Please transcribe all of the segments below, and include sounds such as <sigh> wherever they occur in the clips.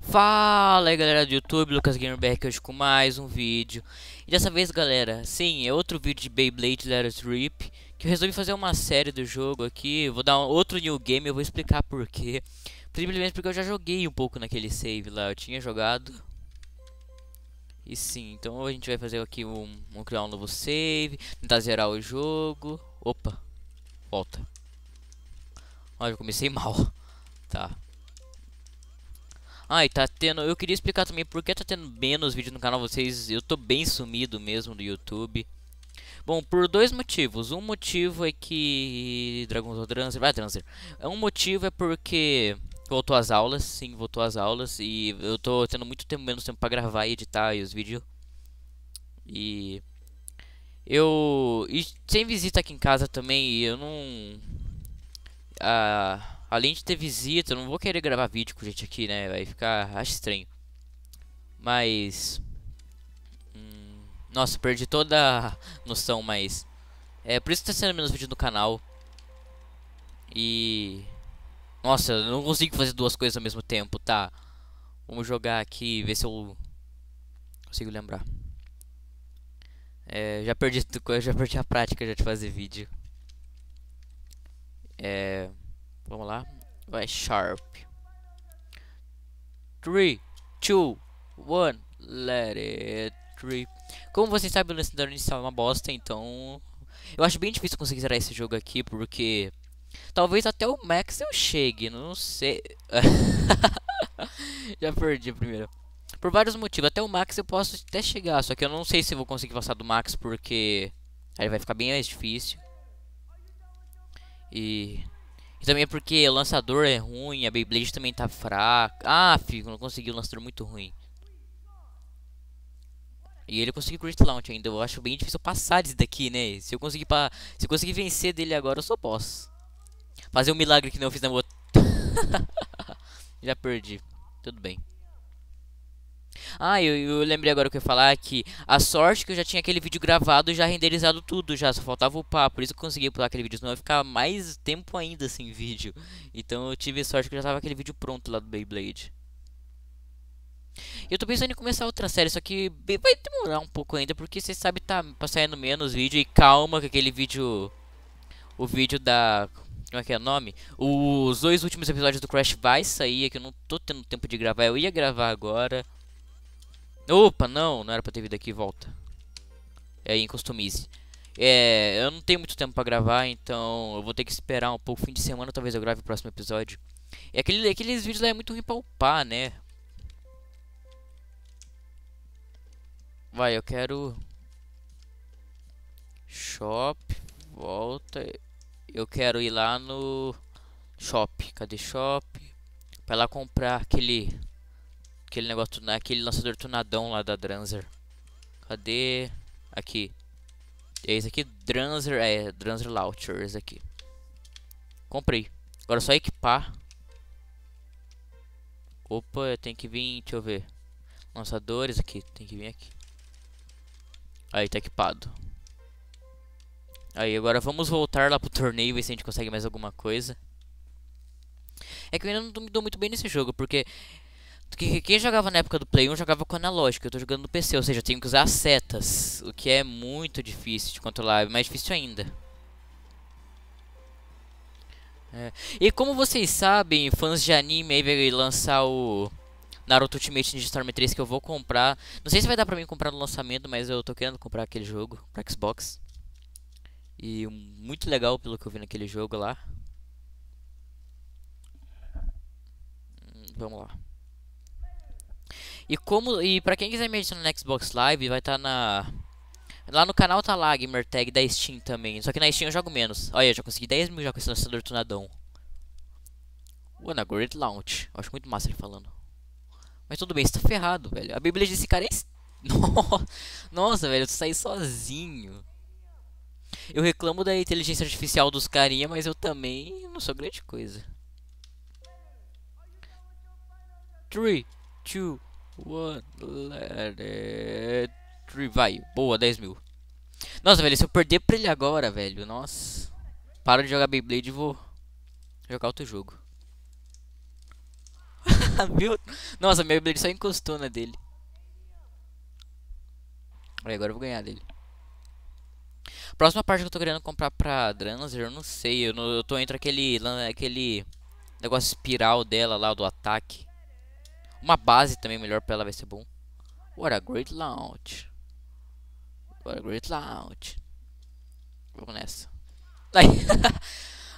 Fala aí galera do YouTube, Lucas Gamerberg hoje com mais um vídeo E dessa vez galera, sim, é outro vídeo de Beyblade Letters Rip Que eu resolvi fazer uma série do jogo aqui, vou dar um outro new game, eu vou explicar porquê Simplesmente porque eu já joguei um pouco naquele save lá, eu tinha jogado E sim, então a gente vai fazer aqui um, vamos criar um novo save, tentar zerar o jogo Opa, volta Olha, eu comecei <laughs> mal Tá ah, e tá tendo... Eu queria explicar também por que tá tendo menos vídeo no canal vocês. Eu tô bem sumido mesmo do YouTube. Bom, por dois motivos. Um motivo é que... Dragon's Dancer... Vai, Dancer. Um motivo é porque... Voltou às aulas, sim, voltou às aulas. E eu tô tendo muito tempo, menos tempo pra gravar e editar e os vídeos. E... Eu... E sem visita aqui em casa também, eu não... Ah Além de ter visita, eu não vou querer gravar vídeo com gente aqui, né? Vai ficar acho estranho. Mas... Hum, nossa, perdi toda a noção, mas... É por isso que tá sendo menos vídeo no canal. E... Nossa, eu não consigo fazer duas coisas ao mesmo tempo, tá? Vamos jogar aqui e ver se eu... Consigo lembrar. É, já perdi já perdi a prática já de fazer vídeo. É... Vamos lá. Vai sharp. 3, 2, 1, let it rip. Como vocês sabem, o lançador inicial é uma bosta, então... Eu acho bem difícil conseguir zerar esse jogo aqui, porque... Talvez até o Max eu chegue, não sei... <laughs> Já perdi a primeira. Por vários motivos, até o Max eu posso até chegar, só que eu não sei se vou conseguir passar do Max, porque... Aí vai ficar bem mais difícil. E... E também é porque o lançador é ruim, a Beyblade também tá fraca. Ah, fico, não consegui, o um lançador muito ruim. E ele conseguiu crystal Launch ainda, eu acho bem difícil passar desse daqui, né? Se eu conseguir, pa Se eu conseguir vencer dele agora, eu sou boss. Fazer um milagre que não fiz na outra. <laughs> Já perdi, tudo bem. Ah, eu, eu, lembrei agora o que eu ia falar, que a sorte que eu já tinha aquele vídeo gravado, já renderizado tudo, já só faltava upar, por isso eu consegui pular aquele vídeo, senão ia ficar mais tempo ainda sem vídeo. Então eu tive sorte que já tava aquele vídeo pronto lá do Beyblade. Eu tô pensando em começar outra série, só que vai demorar um pouco ainda, porque vocês sabem tá, passando tá menos vídeo, e calma que aquele vídeo... O vídeo da... Como é que é o nome? Os dois últimos episódios do Crash vai sair, é que eu não tô tendo tempo de gravar. Eu ia gravar agora, Opa, não, não era pra ter vindo aqui, volta. É em customize. É, eu não tenho muito tempo pra gravar, então eu vou ter que esperar um pouco. Fim de semana talvez eu grave o próximo episódio. E é aquele, aqueles vídeos lá é muito ruim pra upar, né? Vai, eu quero... Shop, volta... Eu quero ir lá no... Shop, cadê Shop? Pra lá comprar aquele Aquele negócio, né, aquele lançador tunadão lá da Dranzer. Cadê? Aqui. Esse aqui, Dranzer, é, Dranzer Launcher, esse aqui. Comprei. Agora é só equipar. Opa, tem que vir, deixa eu ver. Lançadores aqui, tem que vir aqui. Aí, tá equipado. Aí, agora vamos voltar lá pro torneio, ver se a gente consegue mais alguma coisa. É que eu ainda não me dou muito bem nesse jogo, porque que quem jogava na época do Play 1 jogava com analógico, eu tô jogando no PC, ou seja, eu tenho que usar as setas, o que é muito difícil de controlar, é mais difícil ainda. É. E como vocês sabem, fãs de anime aí vai lançar o Naruto Ultimate Ninja Storm 3 que eu vou comprar. Não sei se vai dar pra mim comprar no lançamento, mas eu tô querendo comprar aquele jogo pra Xbox. E muito legal pelo que eu vi naquele jogo lá. Hum, vamos lá. E como e para quem quiser me adicionar no Xbox Live, vai estar tá na Lá no canal tá lá a tag da Steam também, só que na Steam eu jogo menos. Olha, eu já consegui 10 mil já com esse lançador tunadão. na Great Launch. Eu acho muito massa ele falando. Mas tudo bem, você tá ferrado, velho. A bíblia desse cara é... <laughs> Nossa, velho, eu saí sozinho. Eu reclamo da inteligência artificial dos carinha, mas eu também não sou grande coisa. 3, 2, One letter Vai, Boa, 10 mil. Nossa, velho, se eu perder pra ele agora, velho, nossa. Para de jogar Beyblade e vou jogar outro jogo. <laughs> Meu... Nossa, meu Beyblade só encostou na dele. Aí, agora eu vou ganhar dele. Próxima parte que eu tô querendo comprar pra Dranzer, eu não sei. Eu, não, eu tô entre aquele, aquele negócio espiral dela lá, do ataque. Uma base também melhor pra ela vai ser bom. What a great launch. What a great launch. Vamos nessa. <laughs>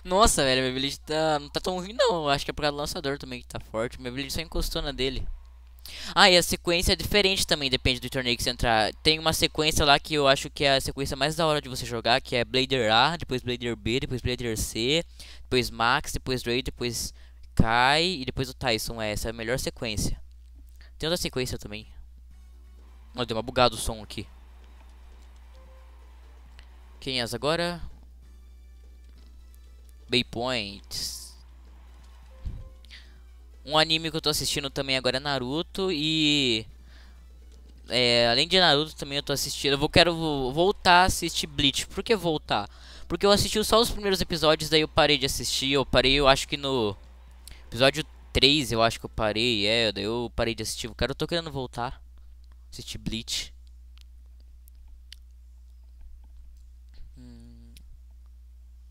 Nossa, velho, minha habilidade tá, não tá tão ruim não. Acho que é por causa do lançador também que tá forte. Minha habilidade só encostou na dele. Ah, e a sequência é diferente também, depende do torneio que você entrar. Tem uma sequência lá que eu acho que é a sequência mais da hora de você jogar, que é Blader A, depois Blader B, depois Blader C, depois Max, depois Drake depois Kai e depois o Tyson. É, essa é a melhor sequência. Tem outra sequência também. Olha, deu uma bugada o som aqui. Quem é as agora? Baypoints. Um anime que eu tô assistindo também agora é Naruto e... É, além de Naruto também eu tô assistindo... Eu vou, quero voltar a assistir Bleach. Por que voltar? Porque eu assisti só os primeiros episódios, daí eu parei de assistir. Eu parei, eu acho que no... Episódio 3 eu acho que eu parei, é, eu parei de assistir. Cara, eu tô querendo voltar. Assistir Bleach. Hum.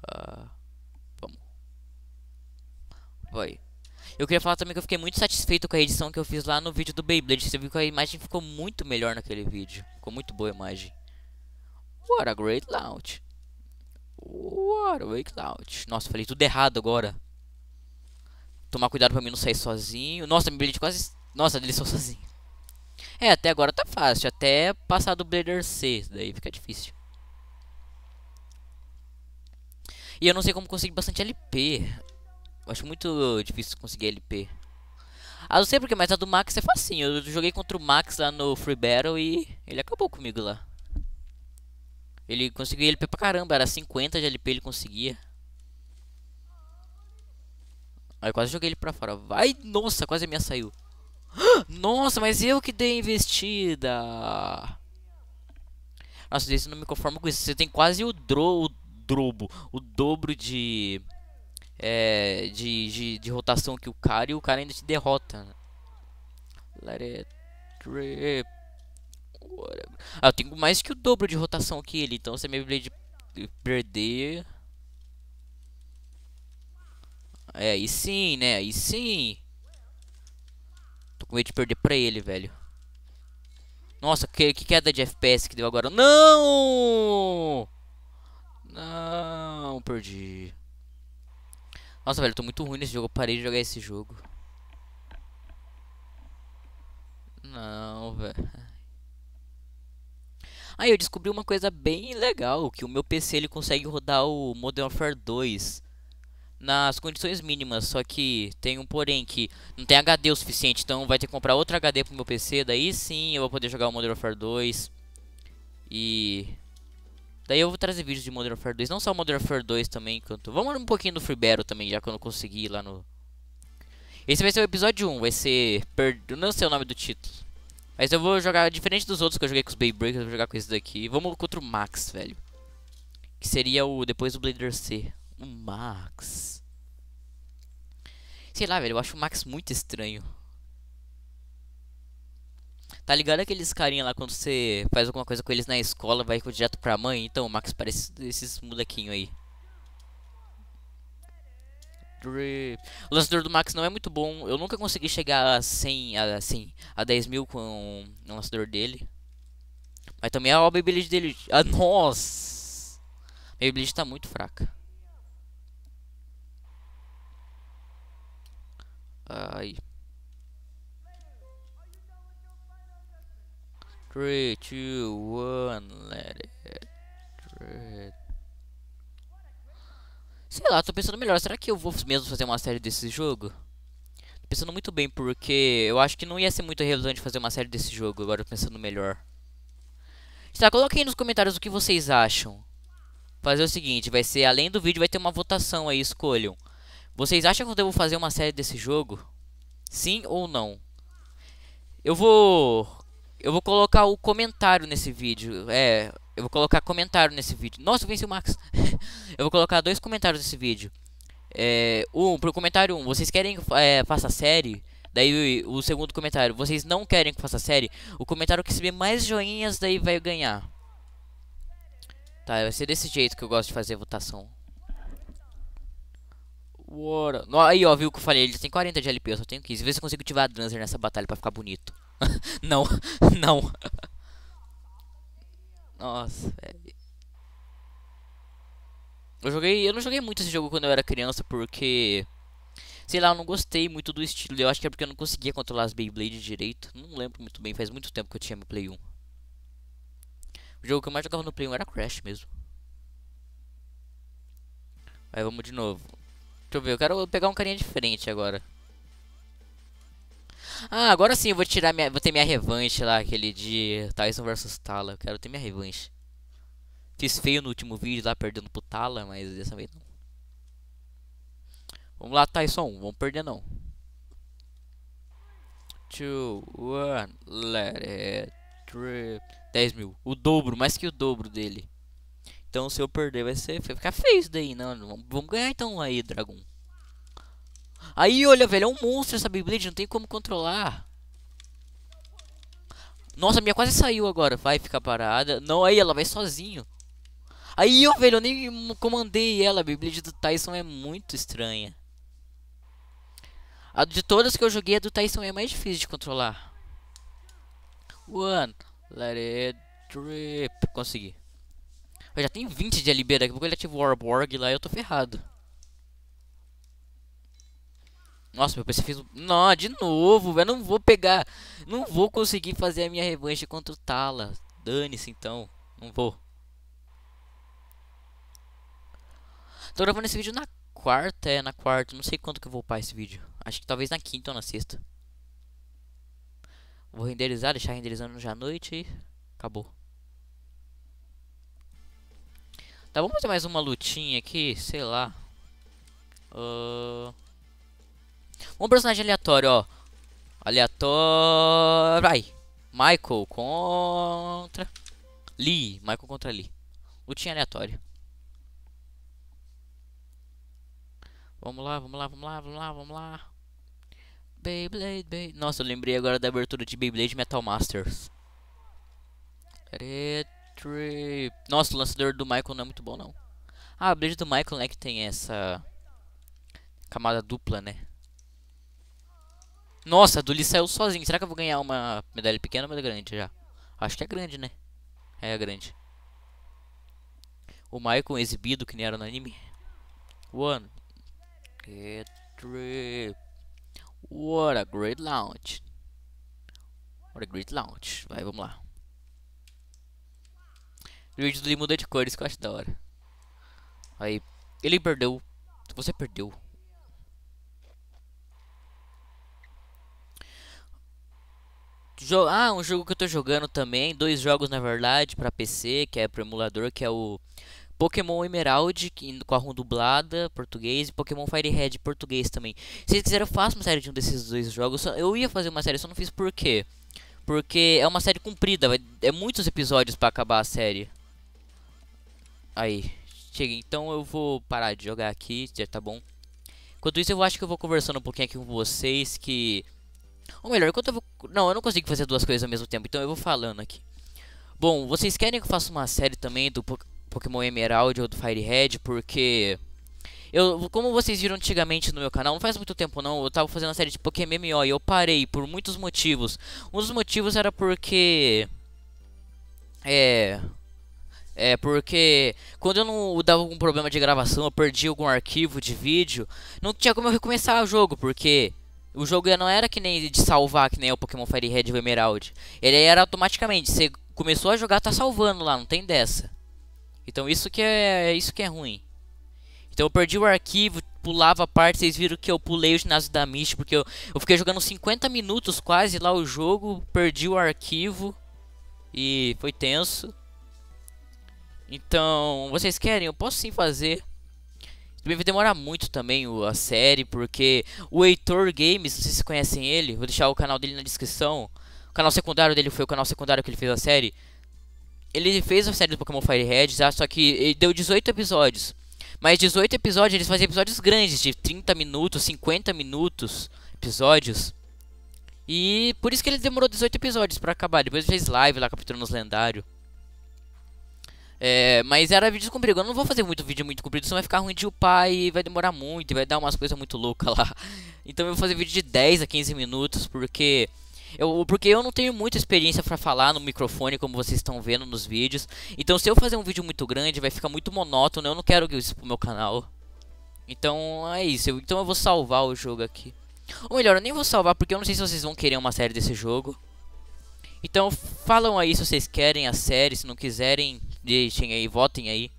Ah, vamos. Vai. Eu queria falar também que eu fiquei muito satisfeito com a edição que eu fiz lá no vídeo do Beyblade. Você viu que a imagem ficou muito melhor naquele vídeo. Ficou muito boa a imagem. What a great launch. What a great launch. Nossa, falei tudo errado agora. Tomar cuidado pra mim não sair sozinho. Nossa, me Blade quase... Nossa, dele só sozinho. É, até agora tá fácil. Até passar do Blader C. Daí fica difícil. E eu não sei como conseguir bastante LP. Eu acho muito difícil conseguir LP. Ah, não sei porque, mas a do Max é facinho. Eu joguei contra o Max lá no Free Battle e ele acabou comigo lá. Ele conseguiu LP pra caramba, era 50 de LP ele conseguia. Aí quase joguei ele pra fora. Vai, nossa, quase me saiu. <gasps> Nossa, mas eu que dei investida. Nossa, desse não me conformo com isso. Você tem quase o, dobro, o drobo, o dobro de, é, de, de, de, rotação que o cara e o cara ainda te derrota. Let it rip. Ah, eu tenho mais que o dobro de rotação que ele, então você me minha Blade perder... É, aí sim, né? Aí sim. Tô com medo de perder pra ele, velho. Nossa, que, que queda de FPS que deu agora. Não! Não, perdi. Nossa, velho, tô muito ruim nesse jogo. Eu parei de jogar esse jogo. Não, velho. Aí eu descobri uma coisa bem legal, que o meu PC ele consegue rodar o Modern Warfare 2 nas condições mínimas, só que tem um porém que não tem HD o suficiente, então vai ter que comprar outro HD pro meu PC, daí sim eu vou poder jogar o Modern Warfare 2. E daí eu vou trazer vídeos de Modern Warfare 2, não só Modern Warfare 2 também, canto. Vamos um pouquinho do Free Battle também, já que eu não consegui lá no Esse vai ser o episódio 1, vai ser per... não sei o nome do título. Mas eu vou jogar diferente dos outros que eu joguei com os Baybreakers, vou jogar com esse daqui. Vamos contra o Max, velho. Que seria o depois do Blader C o Max. Sei lá, velho, eu acho o Max muito estranho. Tá ligado aqueles carinha lá quando você faz alguma coisa com eles na escola, vai direto pra mãe? Então o Max parece esses molequinhos aí. O lançador do Max não é muito bom. Eu nunca consegui chegar a 100, a, 100, assim, a 10 mil com o lançador dele. Mas também a Obabilidade dele... Ah, nossa! A Obabilidade tá muito fraca. aí. 3, 2, 1, let it Sei lá, tô pensando melhor, será que eu vou mesmo fazer uma série desse jogo? Tô pensando muito bem, porque eu acho que não ia ser muito relevante fazer uma série desse jogo, agora pensando melhor. Tá, coloquem aí nos comentários o que vocês acham. Fazer o seguinte, vai ser, além do vídeo, vai ter uma votação aí, escolham. Vocês acham que eu devo fazer uma série desse jogo? Sim ou não? Eu vou... Eu vou colocar o comentário nesse vídeo. É, eu vou colocar comentário nesse vídeo. Nossa, eu venci o Max. <laughs> eu vou colocar dois comentários nesse vídeo. É, um, pro comentário um, vocês querem que é, faça série? Daí o, o, segundo comentário, vocês não querem que faça série? O comentário que receber mais joinhas daí vai ganhar. Tá, vai ser desse jeito que eu gosto de fazer a votação. What Aí, ó, viu o que eu falei, ele tem 40 de LP, eu só tenho 15. Vê se eu consigo ativar a Dranzer nessa batalha pra ficar bonito. <laughs> não, <laughs> não. Nossa, velho. Eu joguei. Eu não joguei muito esse jogo quando eu era criança, porque. Sei lá, eu não gostei muito do estilo. Eu acho que é porque eu não conseguia controlar as Beyblade direito. Não lembro muito bem, faz muito tempo que eu tinha meu Play 1. O jogo que eu mais jogava no Play 1 era Crash mesmo. Aí vamos de novo. Deixa eu ver, eu quero pegar um carinha diferente agora. Ah, agora sim eu vou tirar minha. Vou ter minha revanche lá, aquele de Tyson vs Tala. Eu quero ter minha revanche. Fiz feio no último vídeo lá perdendo pro Tala, mas dessa vez não. Vamos lá, Tyson, vamos perder não. Two, one, let it trip. 10 mil. O dobro, mais que o dobro dele. Então se eu perder vai ser vai ficar feio isso daí, não. Né? Vamos ganhar então aí, dragão. Aí, olha, velho, é um monstro essa Beyblade, não tem como controlar. Nossa, a minha quase saiu agora. Vai ficar parada. Não, aí ela vai sozinho. Aí, ó, velho, eu nem comandei ela. A Beyblade do Tyson é muito estranha. A de todas que eu joguei, a do Tyson é mais difícil de controlar. One, let it drip. Consegui. Eu já tenho 20 de LB, daqui a pouco ele ativa o Warborg lá e eu tô ferrado. Nossa, meu PC fez Não, de novo, eu não vou pegar... Não vou conseguir fazer a minha revanche contra o Tala. Dane-se, então. Não vou. Tô gravando esse vídeo na quarta, é, na quarta. Não sei quando que eu vou upar esse vídeo. Acho que talvez na quinta ou na sexta. Vou renderizar, deixar renderizando já à noite e... Acabou. Tá, vamos fazer mais uma lutinha aqui, sei lá. Uh... Um personagem aleatório, ó. Aleatório. Vai. Michael contra Lee. Michael contra Lee. Lutinha aleatória. Vamos lá, vamos lá, vamos lá, vamos lá, vamos lá. Beyblade, Beyblade. Nossa, eu lembrei agora da abertura de Beyblade Metal Masters. Eita. Nossa, o lançador do Michael não é muito bom, não. Ah, a Blade do Michael, né, que tem essa camada dupla, né? Nossa, a do Lee saiu sozinho. Será que eu vou ganhar uma medalha pequena ou medalha grande já? Acho que é grande, né? É, é grande. O Michael exibido, que nem era no anime. One. Trip. What a great launch. What a great launch. Vai, vamos lá. O vídeo dele muda de cores, que eu acho da hora. Aí, ele perdeu. Você perdeu. Jo ah, um jogo que eu tô jogando também, dois jogos na verdade, para PC, que é pro emulador, que é o Pokémon Emerald, que, com a ROM dublada, português, e Pokémon Fire Red, português também. Se vocês quiserem, eu faço uma série de um desses dois jogos, eu ia fazer uma série, só não fiz por quê? Porque é uma série comprida, é muitos episódios para acabar a série. Aí, chega. Então eu vou parar de jogar aqui, já tá bom. Enquanto isso, eu acho que eu vou conversando um pouquinho aqui com vocês que... Ou melhor, enquanto eu vou... Não, eu não consigo fazer duas coisas ao mesmo tempo, então eu vou falando aqui. Bom, vocês querem que eu faça uma série também do Pokémon Emerald ou do Fire Red, porque... Eu, como vocês viram antigamente no meu canal, não faz muito tempo não, eu tava fazendo a série de Pokémon MMO e eu parei por muitos motivos. Um dos motivos era porque... É... É, porque quando eu não dava algum problema de gravação, eu perdi algum arquivo de vídeo, não tinha como eu recomeçar o jogo, porque o jogo não era que nem de salvar, que nem o Pokémon Fire Red ou Emerald. Ele era automaticamente, você começou a jogar, tá salvando lá, não tem dessa. Então isso que é, isso que é ruim. Então eu perdi o arquivo, pulava a parte, vocês viram que eu pulei o ginásio da Mist, porque eu, eu fiquei jogando 50 minutos quase lá o jogo, perdi o arquivo e foi tenso. Então, vocês querem? Eu posso sim fazer. Também vai demorar muito também a série, porque o Heitor Games, não sei se vocês conhecem ele, vou deixar o canal dele na descrição. O canal secundário dele foi o canal secundário que ele fez a série. Ele fez a série do Pokémon Fire Red, só que ele deu 18 episódios. Mas 18 episódios, eles fazem episódios grandes, de 30 minutos, 50 minutos, episódios. E por isso que ele demorou 18 episódios para acabar. Depois fez live lá capturando os lendários. É, mas era vídeo comprido. Eu não vou fazer muito vídeo muito comprido, senão vai ficar ruim de upar e vai demorar muito e vai dar umas coisas muito loucas lá. <laughs> Então eu vou fazer vídeo de 10 a 15 minutos, porque. Eu, porque eu não tenho muita experiência para falar no microfone, como vocês estão vendo nos vídeos. Então se eu fazer um vídeo muito grande, vai ficar muito monótono. Eu não quero isso pro meu canal. Então é isso. Eu, então eu vou salvar o jogo aqui. Ou melhor, eu nem vou salvar porque eu não sei se vocês vão querer uma série desse jogo. Então falam aí se vocês querem a série, se não quiserem deixem aí, votem aí.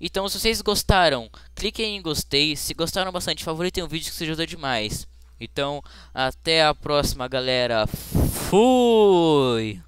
Então, se vocês gostaram, cliquem em gostei. Se gostaram bastante, favoritem o vídeo que isso ajuda demais. Então, até a próxima, galera. Fui!